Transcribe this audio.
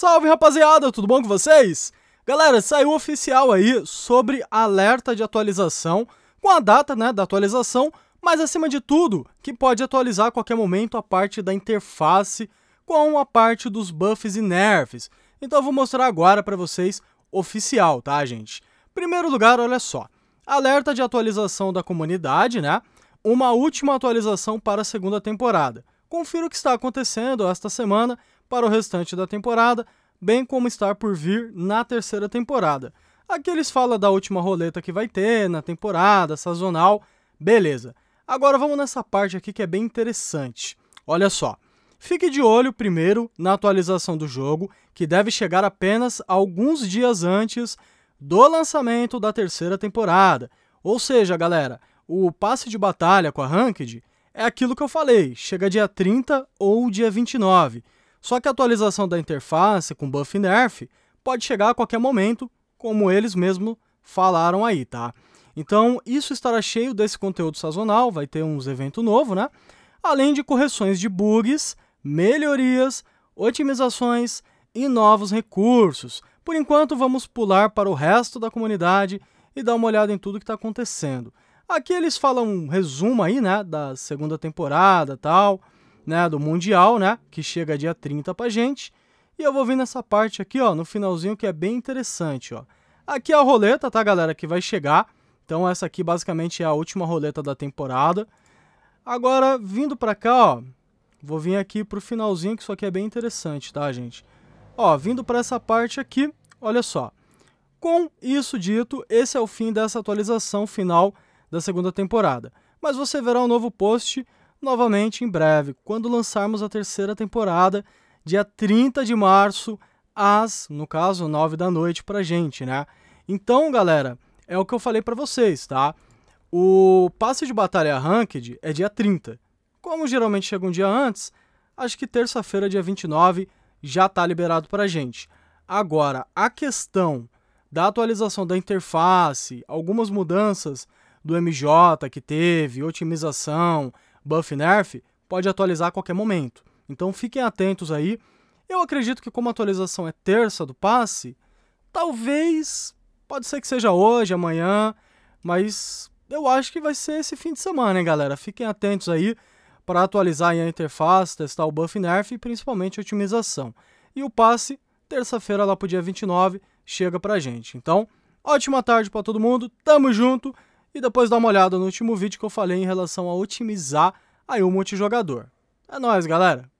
Salve rapaziada, tudo bom com vocês? Galera, saiu oficial aí sobre alerta de atualização, com a data né, da atualização, mas acima de tudo, que pode atualizar a qualquer momento a parte da interface com a parte dos buffs e nerfs. Então eu vou mostrar agora para vocês oficial, tá gente? Primeiro lugar, olha só, alerta de atualização da comunidade, né? Uma última atualização para a segunda temporada. Confira o que está acontecendo esta semana para o restante da temporada, bem como estar por vir na terceira temporada. Aqui eles falam da última roleta que vai ter na temporada, sazonal, beleza. Agora vamos nessa parte aqui que é bem interessante. Olha só, fique de olho primeiro na atualização do jogo, que deve chegar apenas alguns dias antes do lançamento da terceira temporada. Ou seja, galera, o passe de batalha com a Ranked é aquilo que eu falei, chega dia 30 ou dia 29. Só que a atualização da interface com buff e nerf pode chegar a qualquer momento, como eles mesmo falaram aí, tá? Então, isso estará cheio desse conteúdo sazonal, vai ter uns eventos novos, né? Além de correções de bugs, melhorias, otimizações e novos recursos. Por enquanto, vamos pular para o resto da comunidade e dar uma olhada em tudo que está acontecendo. Aqui eles falam um resumo aí, né, da segunda temporada tal, né, do Mundial, né, que chega dia 30 pra gente. E eu vou vir nessa parte aqui, ó, no finalzinho que é bem interessante, ó. Aqui é a roleta, tá, galera, que vai chegar. Então essa aqui basicamente é a última roleta da temporada. Agora, vindo pra cá, ó, vou vir aqui pro finalzinho que isso aqui é bem interessante, tá, gente? Ó, vindo pra essa parte aqui, olha só. Com isso dito, esse é o fim dessa atualização final da segunda temporada. Mas você verá um novo post novamente em breve, quando lançarmos a terceira temporada, dia 30 de março, às, no caso, 9 da noite pra gente, né? Então, galera, é o que eu falei para vocês, tá? O passe de batalha ranked é dia 30. Como geralmente chega um dia antes, acho que terça-feira, dia 29, já tá liberado pra gente. Agora, a questão da atualização da interface, algumas mudanças do MJ que teve, otimização, buff nerf, pode atualizar a qualquer momento. Então fiquem atentos aí. Eu acredito que como a atualização é terça do passe, talvez pode ser que seja hoje, amanhã, mas eu acho que vai ser esse fim de semana, hein, galera? Fiquem atentos aí para atualizar a interface, testar o buff nerf e principalmente a otimização. E o passe, terça-feira lá o dia 29, chega para gente. Então, ótima tarde para todo mundo. Tamo junto e depois dá uma olhada no último vídeo que eu falei em relação a otimizar aí o multijogador. É nóis, galera!